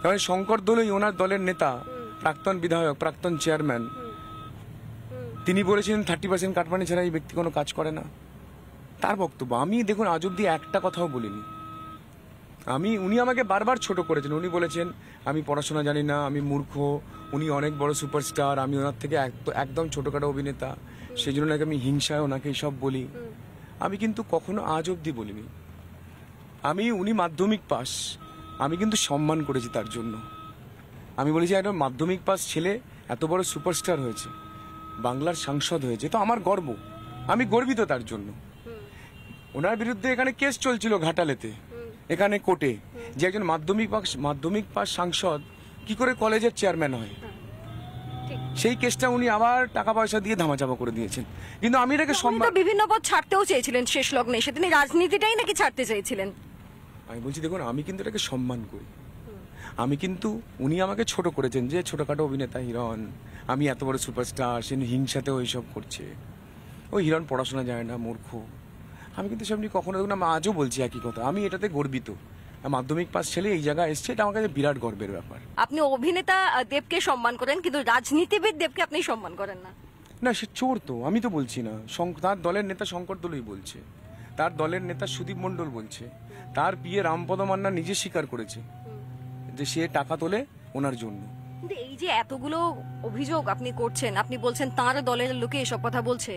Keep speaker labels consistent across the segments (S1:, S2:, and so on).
S1: তাহলে শঙ্কর দলই ওনার দলের নেতা প্রাক্তন বিধায়ক প্রাক্তন চেয়ারম্যান তিনি বলেছিলেন থার্টি পার্সেন্ট কাটমানি ছাড়া এই ব্যক্তি কোনো কাজ করে না তার বক্তব্য আমি দেখুন আজ অব্দি একটা কথাও বলিনি আমি উনি আমাকে বারবার ছোট করেছেন উনি বলেছেন আমি পড়াশোনা জানি না আমি মূর্খ উনি অনেক বড় সুপারস্টার আমি ওনার থেকে একদম ছোটোখাটো অভিনেতা সেই জন্য নাকি আমি হিংসায় ওনাকে সব বলি আমি কিন্তু কখনো আজ অব্দি বলিনি আমি উনি মাধ্যমিক পাশ আমি কিন্তু সম্মান করেছি তার জন্য আমি বলেছি একটা মাধ্যমিক পাস ছেলে এত বড় সুপারস্টার হয়েছে বাংলার সাংসদ হয়েছে তো আমার গর্ব আমি গর্বিত তার জন্য ওনার বিরুদ্ধে এখানে কেস চলছিল ঘাটালেতে এখানে কোর্টে যে একজন মাধ্যমিক পাস মাধ্যমিক পাস সাংসদ কি করে কলেজের চেয়ারম্যান হয় হ্যাঁ, সেই কেসটা উনি আবার টাকা পয়সা দিয়ে ধামাচাপা করে দিয়েছেন কিন্তু আমি এটাকে সম্মান বিভিন্ন পথ ছাড়তেও চেয়েছিলেন শেষ লগ্নে
S2: সেদিন রাজনীতিটাই নাকি ছাড়তে চেয়েছিলেন
S1: আমি বলছি দেখুন আমি কিন্তু এটাকে সম্মান করি আমি কিন্তু উনি আমাকে ছোট করেছেন যে ছোটোখাটো অভিনেতা হিরণ আমি এত বড় সুপারস্টার সে ওই সব করছে ওই হিরণ পড়াশোনা যায় না মূর্খ আমি কিন্তু সেমনি কখনো দেখুন আমি আজও বলছি একই কথা আমি এটাতে গর্বিত মাধ্যমিক পাস ছেলে এই জায়গায় এসছে এটা আমার কাছে বিরাট গর্বের ব্যাপার
S2: আপনি অভিনেতা দেবকে সম্মান করেন কিন্তু রাজনীতিবিদ দেবকে আপনি সম্মান করেন না
S1: না সে চোর তো আমি তো বলছি না তার দলের নেতা শঙ্কর দলই বলছে তার দলের নেতা সুদীপ মণ্ডল বলছে তার বিয়ে রামপদ মান্না নিজে স্বীকার করেছে যে সে টাকা তোলে ওনার জন্য
S2: এই যে এতগুলো অভিযোগ আপনি করছেন আপনি বলছেন তার দলের লোকে এসব কথা বলছে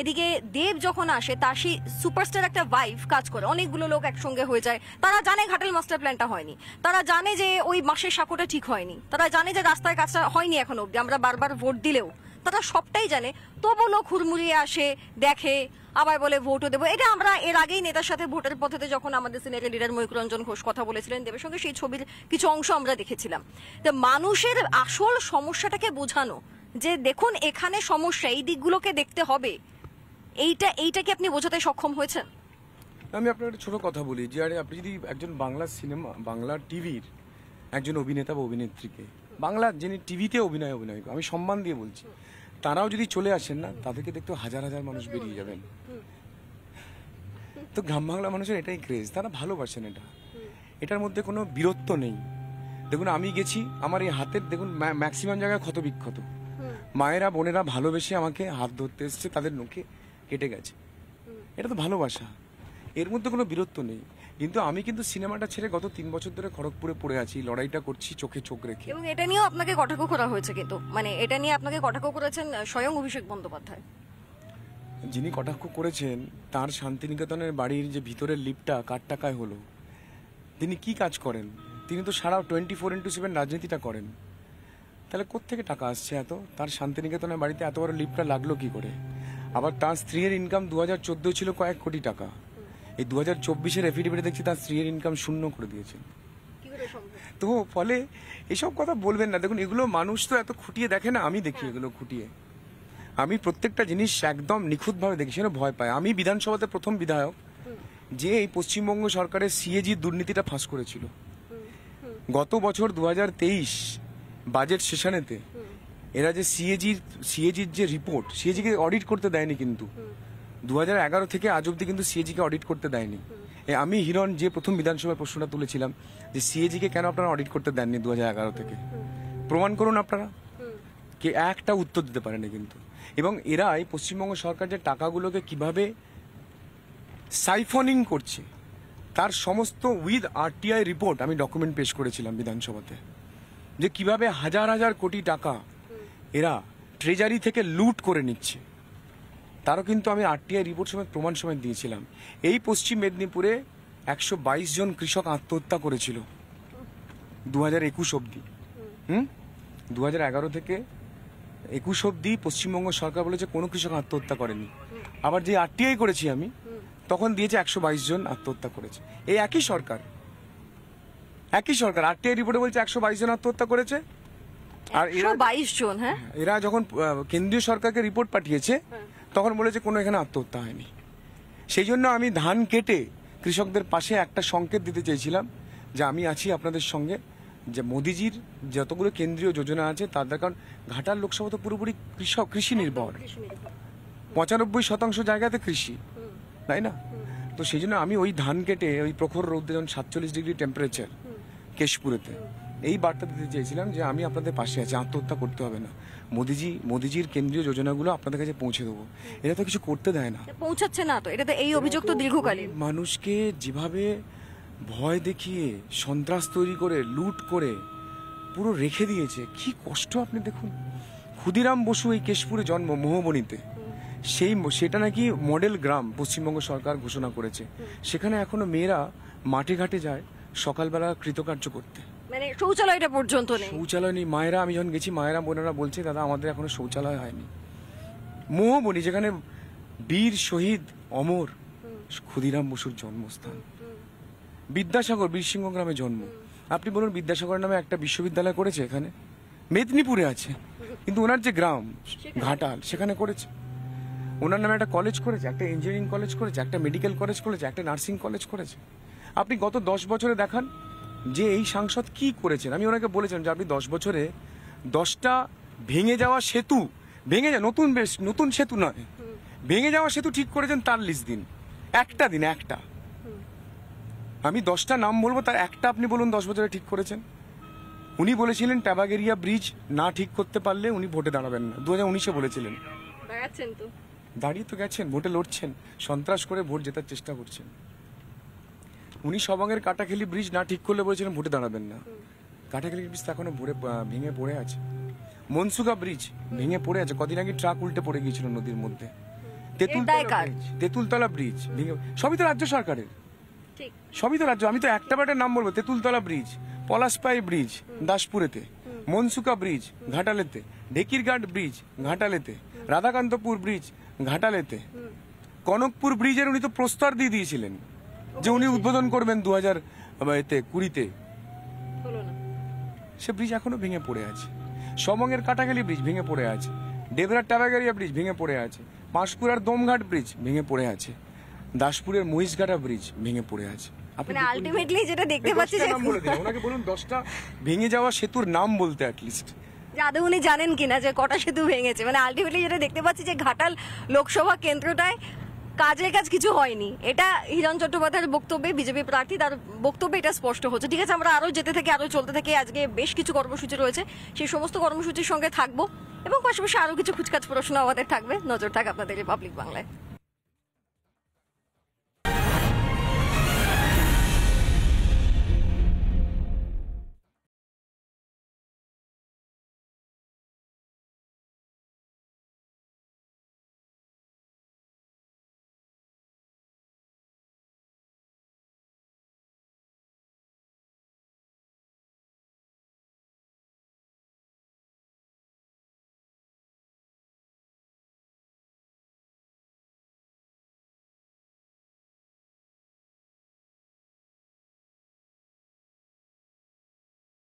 S2: এদিকে দেব যখন আসে তার সেই সুপারস্টার একটা ভাইফ কাজ করে অনেকগুলো লোক একসঙ্গে হয়ে যায় তারা জানে ঘাটেল মাস্টার প্ল্যানটা হয়নি তারা জানে যে ওই মাসের সাঁকোটা ঠিক হয়নি তারা জানে যে রাস্তায় কাজটা হয়নি এখন অব্দি আমরা বারবার ভোট দিলেও তারা সবটাই জানে তবু লোক হুড়মুড়িয়ে আসে দেখে আবার বলে ভোটও দেবো এটা আমরা এর আগেই নেতার সাথে ভোটের পথে যখন আমাদের সিনিয়র লিডার ময়ূক ঘোষ কথা বলেছিলেন দেবের সঙ্গে সেই ছবির কিছু অংশ আমরা দেখেছিলাম তো মানুষের আসল সমস্যাটাকে বোঝানো যে দেখুন এখানে সমস্যা এই দিকগুলোকে দেখতে হবে এইটা এইটা কি আপনি বোঝাতে সক্ষম হয়েছেন
S1: আমি আপনার একটা ছোটো কথা বলি যে আরে আপনি যদি একজন বাংলা সিনেমা বাংলা টিভির একজন অভিনেতা বা অভিনেত্রীকে বাংলা যিনি টিভিতে অভিনয় অভিনয় আমি সম্মান দিয়ে বলছি তারাও যদি চলে আসেন না তাদেরকে দেখতে হাজার হাজার মানুষ বেরিয়ে যাবেন তো গ্রাম বাংলা মানুষের এটাই ক্রেজ তারা ভালোবাসেন এটা এটার মধ্যে কোনো বীরত্ব নেই দেখুন আমি গেছি আমার এই হাতের দেখুন ম্যাক্সিমাম জায়গায় ক্ষত বিক্ষত মায়েরা বোনেরা ভালোবেসে আমাকে হাত ধরতে এসছে তাদের নোখে কেটে গেছে এটা তো ভালোবাসা এর মধ্যে কোনো বীরত্ব নেই কিন্তু আমি কিন্তু সিনেমাটা ছেড়ে গত তিন বছর ধরে খড়গপুরে পড়ে আছি লড়াইটা করছি চোখে চোখ রেখে
S2: এবং এটা নিয়েও আপনাকে কটাক্ষ করা হয়েছে কিন্তু মানে এটা নিয়ে আপনাকে কটাক্ষ করেছেন স্বয়ং অভিষেক বন্দ্যোপাধ্যায়
S1: যিনি কটাক্ষ করেছেন তার শান্তিনিকেতনের বাড়ির যে ভিতরের লিপটা কার টাকায় হলো তিনি কি কাজ করেন তিনি তো সারা টোয়েন্টি ফোর ইন্টু সেভেন রাজনীতিটা করেন তাহলে কোথেকে টাকা আসছে এত তার শান্তিনিকেতনের বাড়িতে এত বড় লিপটা লাগলো কি করে আবার তার স্ত্রীর ইনকাম দু হাজার চোদ্দো ছিল কয়েক কোটি টাকা এই দু হাজার চব্বিশের এফিডেভিটে দেখছি তার স্ত্রীর ইনকাম শূন্য করে দিয়েছেন তো ফলে এসব কথা বলবেন না দেখুন এগুলো মানুষ তো এত খুঁটিয়ে দেখে না আমি দেখি এগুলো খুঁটিয়ে আমি প্রত্যেকটা জিনিস একদম নিখুঁতভাবে দেখি সেটা ভয় পাই আমি বিধানসভাতে প্রথম বিধায়ক যে এই পশ্চিমবঙ্গ সরকারের সিএজি দুর্নীতিটা ফাঁস করেছিল গত বছর দু বাজেট সেশনেতে এরা যে সিএজির সিএজির যে রিপোর্ট সিএজিকে অডিট করতে দেয়নি কিন্তু দু থেকে আজ অব্দি কিন্তু সিএজিকে অডিট করতে দেয়নি আমি হিরণ যে প্রথম বিধানসভায় প্রশ্নটা তুলেছিলাম যে সিএজিকে কেন আপনারা অডিট করতে দেননি দু থেকে প্রমাণ করুন আপনারা কে একটা উত্তর দিতে পারেনি কিন্তু এবং এরাই পশ্চিমবঙ্গ সরকার যে টাকাগুলোকে কিভাবে সাইফনিং করছে তার সমস্ত উইথ আরটিআই রিপোর্ট আমি ডকুমেন্ট পেশ করেছিলাম বিধানসভাতে যে কিভাবে হাজার হাজার কোটি টাকা এরা ট্রেজারি থেকে লুট করে নিচ্ছে তারও কিন্তু আমি আরটিআই রিপোর্ট সময় প্রমাণ সময় দিয়েছিলাম এই পশ্চিম মেদিনীপুরে একশো জন কৃষক আত্মহত্যা করেছিল দু হাজার একুশ অবধি হুম দু থেকে একুশ অব্দি পশ্চিমবঙ্গ সরকার বলেছে কোনো কৃষক আত্মহত্যা করেনি আবার যে আরটিআই করেছি আমি তখন দিয়েছে একশো বাইশ জন আত্মহত্যা করেছে এই একই সরকার একই সরকার আরটিআই রিপোর্টে বলছে একশো বাইশ জন আত্মহত্যা করেছে আর এরা
S2: বাইশ জন হ্যাঁ,
S1: হ্যাঁ এরা যখন কেন্দ্রীয় সরকারকে রিপোর্ট পাঠিয়েছে তখন বলেছে কোনো এখানে আত্মহত্যা হয়নি সেই জন্য আমি ধান কেটে কৃষকদের পাশে একটা সংকেত দিতে চেয়েছিলাম যে আমি আছি আপনাদের সঙ্গে যে মোদিজির যতগুলো কেন্দ্রীয় যোজনা আছে তাদের কারণ ঘাটার লোকসভা তো পুরোপুরি কৃষক কৃষি নির্ভর পঁচানব্বই শতাংশ জায়গাতে কৃষি তাই না তো সেই জন্য আমি ওই ধান কেটে ওই প্রখর রৌদ্রে যেমন সাতচল্লিশ ডিগ্রি টেম্পারেচার কেশপুরেতে এই বার্তা দিতে চেয়েছিলাম যে আমি আপনাদের পাশে আছি আত্মহত্যা করতে হবে না মোদিজি মোদিজির কেন্দ্রীয় যোজনাগুলো আপনাদের কাছে পৌঁছে দেবো এটা তো কিছু করতে দেয় না
S2: পৌঁছাচ্ছে না তো এটা তো এই অভিযোগ তো দীর্ঘকালীন
S1: মানুষকে যেভাবে ভয় দেখিয়ে সন্ত্রাস তৈরি করে লুট করে পুরো রেখে দিয়েছে কি কষ্ট আপনি দেখুন ক্ষুদিরাম বসু এই কেশপুরে জন্ম মোহবনীতে সেই সেটা নাকি মডেল গ্রাম পশ্চিমবঙ্গ সরকার ঘোষণা করেছে সেখানে এখনো মেয়েরা মাঠে ঘাটে যায় সকালবেলা কৃতকার্য করতে
S2: মানে শৌচালয়টা পর্যন্ত নেই
S1: শৌচালয় নেই মায়েরা আমি যখন গেছি মায়েরা বোনেরা বলছে দাদা আমাদের এখনো শৌচালয় হয়নি মোহবনি যেখানে বীর শহীদ অমর ক্ষুদিরাম বসুর জন্মস্থান বিদ্যাসাগর বীরসিংহ গ্রামে জন্ম আপনি বলুন বিদ্যাসাগর নামে একটা বিশ্ববিদ্যালয় করেছে এখানে মেদিনীপুরে আছে কিন্তু ওনার যে গ্রাম ঘাটাল সেখানে করেছে ওনার নামে একটা কলেজ করেছে একটা ইঞ্জিনিয়ারিং কলেজ করেছে একটা মেডিকেল কলেজ করেছে একটা নার্সিং কলেজ করেছে আপনি গত দশ বছরে দেখান যে এই সাংসদ কি করেছেন আমি ওনাকে বলেছিলাম যে আপনি দশ বছরে দশটা ভেঙে যাওয়া সেতু ভেঙে যায় নতুন বেশ নতুন সেতু নয় ভেঙে যাওয়া সেতু ঠিক করেছেন তার লিস্ট দিন একটা দিন একটা আমি দশটা নাম বলবো তার একটা আপনি বলুন দশ বছরে ঠিক করেছেন উনি বলেছিলেন ট্যাবাগেরিয়া ব্রিজ না ঠিক করতে পারলে উনি ভোটে দাঁড়াবেন না দু হাজার উনিশে বলেছিলেন দাঁড়িয়ে তো গেছেন ভোটে লড়ছেন সন্ত্রাস করে ভোট জেতার চেষ্টা করছেন উনি সবঙ্গের কাটাখালি ব্রিজ না ঠিক করলে বলেছিলেন ভোটে দাঁড়াবেন না কাটাখালি ব্রিজ তো এখনো ভোরে ভেঙে পড়ে আছে মনসুগা ব্রিজ ভেঙে পড়ে আছে কদিন আগে ট্রাক উল্টে পড়ে গিয়েছিল নদীর মধ্যে তেতুলতলা তেঁতুলতলা ব্রিজ ভেঙে সবই তো রাজ্য সরকারের সবই তো রাজ্য আমি তো একটা বারের নাম বলবো তেতুলতলা ব্রিজ পলাশপাই ব্রিজ দাসপুরেতে মনসুকা ব্রিজ ঘাটালেতে ঢেকিরঘাট ব্রিজ ঘাটালেতে রাধাকান্তপুর ব্রিজ ঘাটালেতে কনকপুর ব্রিজের উনি তো প্রস্তার দিয়ে দিয়েছিলেন যে উনি উদ্বোধন করবেন দু হাজার এতে কুড়িতে সে ব্রিজ এখনো ভেঙে পড়ে আছে সমঙ্গের কাটাগালি ব্রিজ ভেঙে পড়ে আছে ডেভরার টাবাগারিয়া ব্রিজ ভেঙে পড়ে আছে পাঁশকুড়ার দমঘাট ব্রিজ ভেঙে পড়ে আছে দাসপুরের মহিষঘাটা ব্রিজ ভেঙে পড়ে আছে মানে আলটিমেটলি যেটা দেখতে পাচ্ছি যে ওনাকে বলুন 10টা ভেঙে যাওয়া সেতুর নাম বলতে অ্যাট লিস্ট
S2: আদৌ উনি জানেন কিনা যে কটা সেতু ভেঙেছে মানে আলটিমেটলি যেটা দেখতে পাচ্ছি যে ঘাটাল লোকসভা কেন্দ্রটায় কাজের কাজ কিছু হয়নি এটা হিরণ চট্টোপাধ্যায়ের বক্তব্যে বিজেপি প্রার্থী তার বক্তব্যে এটা স্পষ্ট হচ্ছে ঠিক আছে আমরা আরও যেতে থাকি আরও চলতে থাকি আজকে বেশ কিছু কর্মসূচি রয়েছে সেই সমস্ত কর্মসূচির সঙ্গে থাকবো এবং পাশাপাশি আরও কিছু খুচকাচ প্রশ্ন আমাদের থাকবে নজর থাক আপনাদের পাবলিক বাংলায়